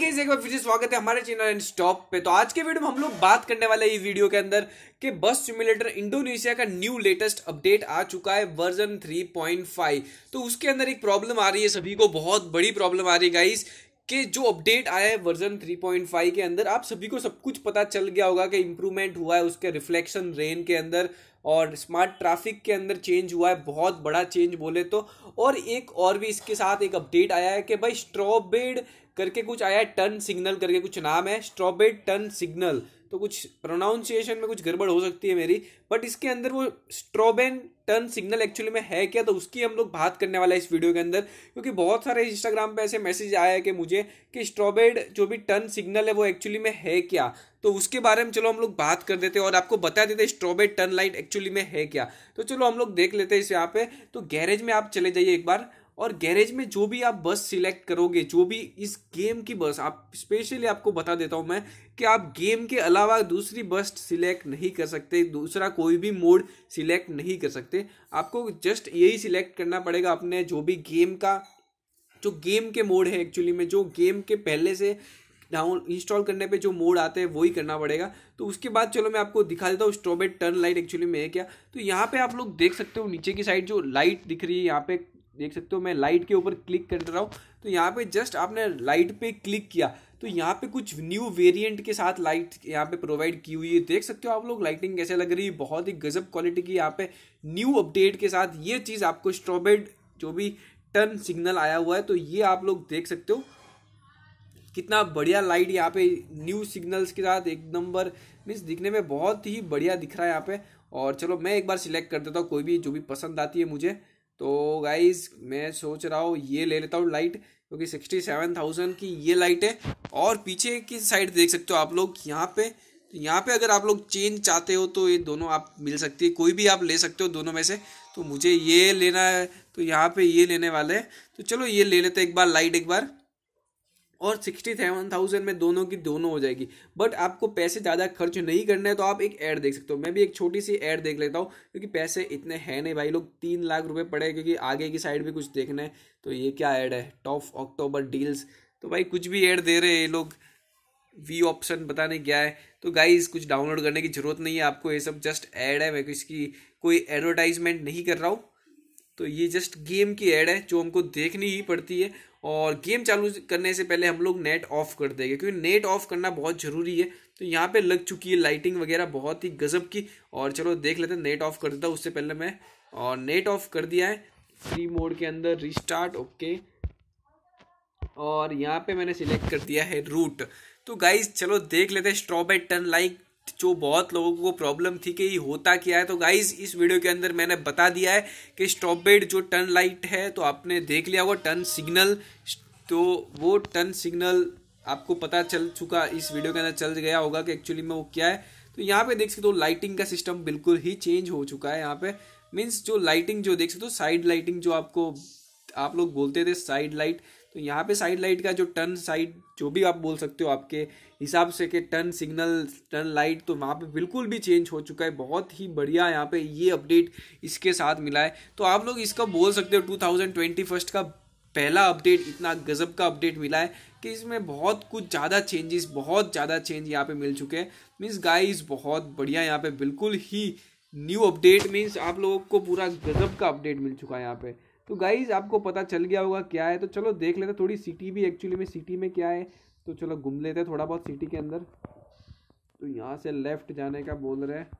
guys एक बार फिर से स्वागत है हमारे चैनल एंड स्टॉप पे तो आज के वीडियो में हम लोग बात करने वाले हैं इस वीडियो के अंदर कि बस सिमुलेटर इंडोनेशिया का न्यू लेटेस्ट अपडेट आ चुका है वर्जन 3.5 तो उसके अंदर एक प्रॉब्लम आ रही है सभी को बहुत बड़ी प्रॉब्लम आ रही है गाइस कि जो अपडेट आया है वर्जन 3.5 के अंदर आप सभी को सब कुछ पता चल गया होगा कि इम्प्रूवमेंट हुआ है उसके रिफ्लेक्शन रेन के अंदर और स्मार्ट ट्रैफिक के अंदर चेंज हुआ है बहुत बड़ा चेंज बोले तो और एक और भी इसके साथ एक अपडेट आया है कि भाई स्ट्रॉबेड करके कुछ आया है टर्न सिग्नल करके कुछ नाम है स्ट्रॉबेड टर्न सिग्नल तो कुछ प्रोनाउंसिएशन में कुछ गड़बड़ हो सकती है मेरी बट इसके अंदर वो स्ट्रॉबेन टर्न सिग्नल एक्चुअली में है क्या तो उसकी हम लोग बात करने वाला है इस वीडियो के अंदर क्योंकि बहुत सारे इंस्टाग्राम पे ऐसे मैसेज आया है कि मुझे कि स्ट्रॉबेड जो भी टर्न सिग्नल है वो एक्चुअली में है क्या तो उसके बारे में चलो हम लोग बात कर देते हैं और आपको बता देते हैं स्ट्रॉबेड टर्न लाइट एक्चुअली में है क्या तो चलो हम लोग देख लेते हैं इस यहाँ पे तो गैरेज में आप चले जाइए एक बार और गैरेज में जो भी आप बस सिलेक्ट करोगे जो भी इस गेम की बस आप स्पेशली आपको बता देता हूँ मैं कि आप गेम के अलावा दूसरी बस सिलेक्ट नहीं कर सकते दूसरा कोई भी मोड सिलेक्ट नहीं कर सकते आपको जस्ट यही सिलेक्ट करना पड़ेगा अपने जो भी गेम का जो गेम के मोड है एक्चुअली में जो गेम के पहले से डाउन इंस्टॉल करने पे जो मोड आते हैं वही करना पड़ेगा तो उसके बाद चलो मैं आपको दिखा देता हूँ स्ट्रॉबेट टर्न लाइट एक्चुअली में है क्या तो यहाँ पे आप लोग देख सकते हो नीचे की साइड जो लाइट दिख रही है यहाँ पे देख सकते हो मैं लाइट के ऊपर क्लिक कर रहा हूँ तो यहाँ पे जस्ट आपने लाइट पे क्लिक किया तो यहाँ पे कुछ न्यू वेरिएंट के साथ लाइट यहाँ पे प्रोवाइड की हुई है देख सकते हो आप लोग लाइटिंग कैसे लग रही है बहुत ही गजब क्वालिटी की यहाँ पे न्यू अपडेट के साथ ये चीज़ आपको स्ट्रॉबेड जो भी टर्न सिग्नल आया हुआ है तो ये आप लोग देख सकते हो कितना बढ़िया लाइट यहाँ पे न्यू सिग्नल्स के साथ एक नंबर मीन्स दिखने में बहुत ही बढ़िया दिख रहा है यहाँ पे और चलो मैं एक बार सिलेक्ट कर देता हूँ कोई भी जो भी पसंद आती है मुझे तो गाइज मैं सोच रहा हूँ ये ले लेता हूँ लाइट क्योंकि सिक्सटी सेवन थाउजेंड की ये लाइट है और पीछे की साइड देख सकते हो आप लोग यहाँ पे तो यहाँ पे अगर आप लोग चेन चाहते हो तो ये दोनों आप मिल सकती है कोई भी आप ले सकते हो दोनों में से तो मुझे ये लेना है तो यहाँ पे ये लेने वाले हैं तो चलो ये ले लेते हैं एक बार लाइट एक बार और सिक्सटी सेवन थाउजेंड में दोनों की दोनों हो जाएगी बट आपको पैसे ज़्यादा खर्च नहीं करना है तो आप एक ऐड देख सकते हो मैं भी एक छोटी सी ऐड देख लेता हूँ क्योंकि पैसे इतने हैं नहीं भाई लोग तीन लाख रुपए पड़े क्योंकि आगे की साइड भी कुछ देखना है तो ये क्या ऐड है टॉप अक्टूबर डील्स तो भाई कुछ भी ऐड दे रहे हैं ये लोग वी ऑप्शन पता नहीं क्या है तो गाइज कुछ डाउनलोड करने की ज़रूरत नहीं है आपको ये सब जस्ट ऐड है मैं इसकी कोई एडवर्टाइजमेंट नहीं कर रहा हूँ तो ये जस्ट गेम की ऐड है जो हमको देखनी ही पड़ती है और गेम चालू करने से पहले हम लोग नेट ऑफ कर देंगे क्योंकि नेट ऑफ करना बहुत ज़रूरी है तो यहाँ पे लग चुकी है लाइटिंग वगैरह बहुत ही गजब की और चलो देख लेते हैं नेट ऑफ कर देता उससे पहले मैं और नेट ऑफ कर दिया है फ्री मोड के अंदर रिस्टार्ट ओके और यहाँ पे मैंने सिलेक्ट कर दिया है रूट तो गाइज चलो देख लेते हैं स्ट्रॉबेट टन लाइक जो बहुत लोगों को प्रॉब्लम थी कि ये होता क्या है तो गाइज इस वीडियो के अंदर मैंने बता दिया है कि स्टॉप बेड जो टर्न लाइट है तो आपने देख लिया वो टर्न सिग्नल तो वो टर्न सिग्नल आपको पता चल चुका इस वीडियो के अंदर चल गया होगा कि एक्चुअली में वो क्या है तो यहाँ पे देख सकते हो तो लाइटिंग का सिस्टम बिल्कुल ही चेंज हो चुका है यहाँ पे मीन्स जो लाइटिंग जो देख सकते हो तो साइड लाइटिंग जो आपको आप लोग बोलते थे साइड लाइट तो यहाँ पे साइड लाइट का जो टर्न साइड जो भी आप बोल सकते हो आपके हिसाब से कि टर्न सिग्नल टर्न लाइट तो वहाँ पे बिल्कुल भी चेंज हो चुका है बहुत ही बढ़िया यहाँ पे ये अपडेट इसके साथ मिला है तो आप लोग इसका बोल सकते हो टू थाउजेंड ट्वेंटी फर्स्ट का पहला अपडेट इतना गजब का अपडेट मिला है कि इसमें बहुत कुछ ज़्यादा चेंजेस बहुत ज़्यादा चेंज यहाँ पे मिल चुके हैं मीन्स गाइस बहुत बढ़िया यहाँ पे बिल्कुल ही न्यू अपडेट मीन्स आप लोगों को पूरा गजब का अपडेट मिल चुका है यहाँ पे तो गाइज़ आपको पता चल गया होगा क्या है तो चलो देख लेते थोड़ी सिटी भी एक्चुअली में सिटी में क्या है तो चलो घूम लेते हैं थोड़ा बहुत सिटी के अंदर तो यहाँ से लेफ़्ट जाने का बोल रहे हैं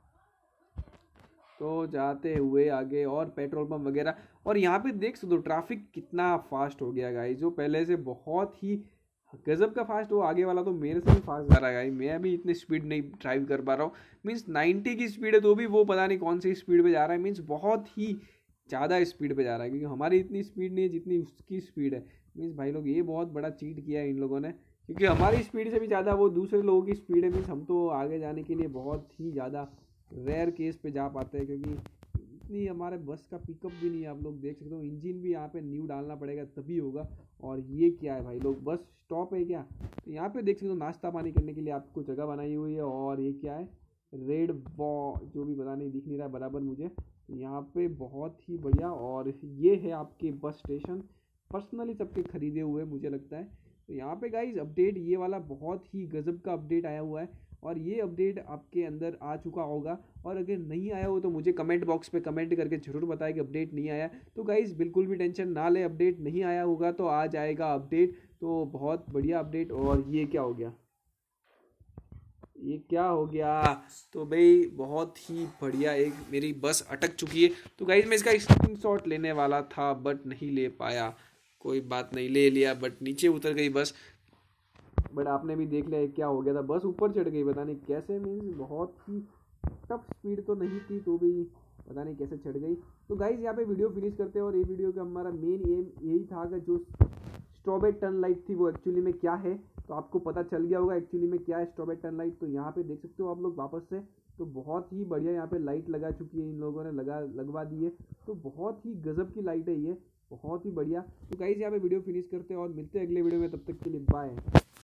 तो जाते हुए आगे और पेट्रोल पम्प वगैरह और यहाँ पे देख सकते ट्रैफिक कितना फास्ट हो गया गाई जो पहले से बहुत ही गज़ब का फास्ट वो आगे वाला तो मेरे से भी फास्ट जा रहा है गाई मैं भी इतनी स्पीड नहीं ड्राइव कर पा रहा हूँ मीन्स नाइन्टी की स्पीड है तो भी वो पता नहीं कौन सी स्पीड पर जा रहा है मीन्स बहुत ही ज़्यादा स्पीड पे जा रहा है क्योंकि हमारी इतनी स्पीड नहीं है जितनी उसकी स्पीड है मीन्स भाई लोग ये बहुत बड़ा चीट किया है इन लोगों ने क्योंकि हमारी स्पीड से भी ज़्यादा वो दूसरे लोगों की स्पीड है मीन्स हम तो आगे जाने के लिए बहुत ही ज़्यादा रेयर केस पे जा पाते हैं क्योंकि इतनी हमारे बस का पिकअप भी नहीं है आप लोग देख सकते हो इंजन भी यहाँ पे न्यू डालना पड़ेगा तभी होगा और ये क्या है भाई लोग बस स्टॉप है क्या तो यहाँ पे देख सकते हो नाश्ता पानी करने के लिए आपको जगह बनाई हुई है और ये क्या है रेड बॉ जो भी बता नहीं दिख नहीं रहा बराबर मुझे यहाँ पे बहुत ही बढ़िया और ये है आपके बस स्टेशन पर्सनली सबके ख़रीदे हुए मुझे लगता है तो यहाँ पे गाइज अपडेट ये वाला बहुत ही गज़ब का अपडेट आया हुआ है और ये अपडेट आपके अंदर आ चुका होगा और अगर नहीं आया हो तो मुझे कमेंट बॉक्स पे कमेंट करके ज़रूर बताएं कि अपडेट नहीं आया तो गाइज़ बिल्कुल भी टेंशन ना ले अपडेट नहीं आया होगा तो आ जाएगा अपडेट तो बहुत बढ़िया अपडेट और ये क्या हो गया ये क्या हो गया तो भाई बहुत ही बढ़िया एक मेरी बस अटक चुकी है तो गाइज मैं इसका स्क्रीनशॉट लेने वाला था बट नहीं ले पाया कोई बात नहीं ले लिया बट नीचे उतर गई बस बट आपने भी देख लिया क्या हो गया था बस ऊपर चढ़ गई पता नहीं कैसे मीन्स बहुत ही टफ स्पीड तो नहीं थी तो भी पता नहीं कैसे चढ़ गई तो गाइज़ यहाँ पे वीडियो फिनिश करते हैं और ये वीडियो का हमारा मेन एम यही था कि जो स्ट्रॉबेरी टर्न लाइट थी वो एक्चुअली में क्या है तो आपको पता चल गया होगा एक्चुअली में क्या है स्ट्रॉबेरी टर्न लाइट तो यहाँ पे देख सकते हो आप लोग वापस से तो बहुत ही बढ़िया यहाँ पे लाइट लगा चुकी है इन लोगों ने लगा लगवा दी है तो बहुत ही गजब की लाइट है ये बहुत ही बढ़िया तो गाइज यहाँ पे वीडियो फिनिश करते हैं और मिलते हैं अगले वीडियो में तब तक के लिए बाय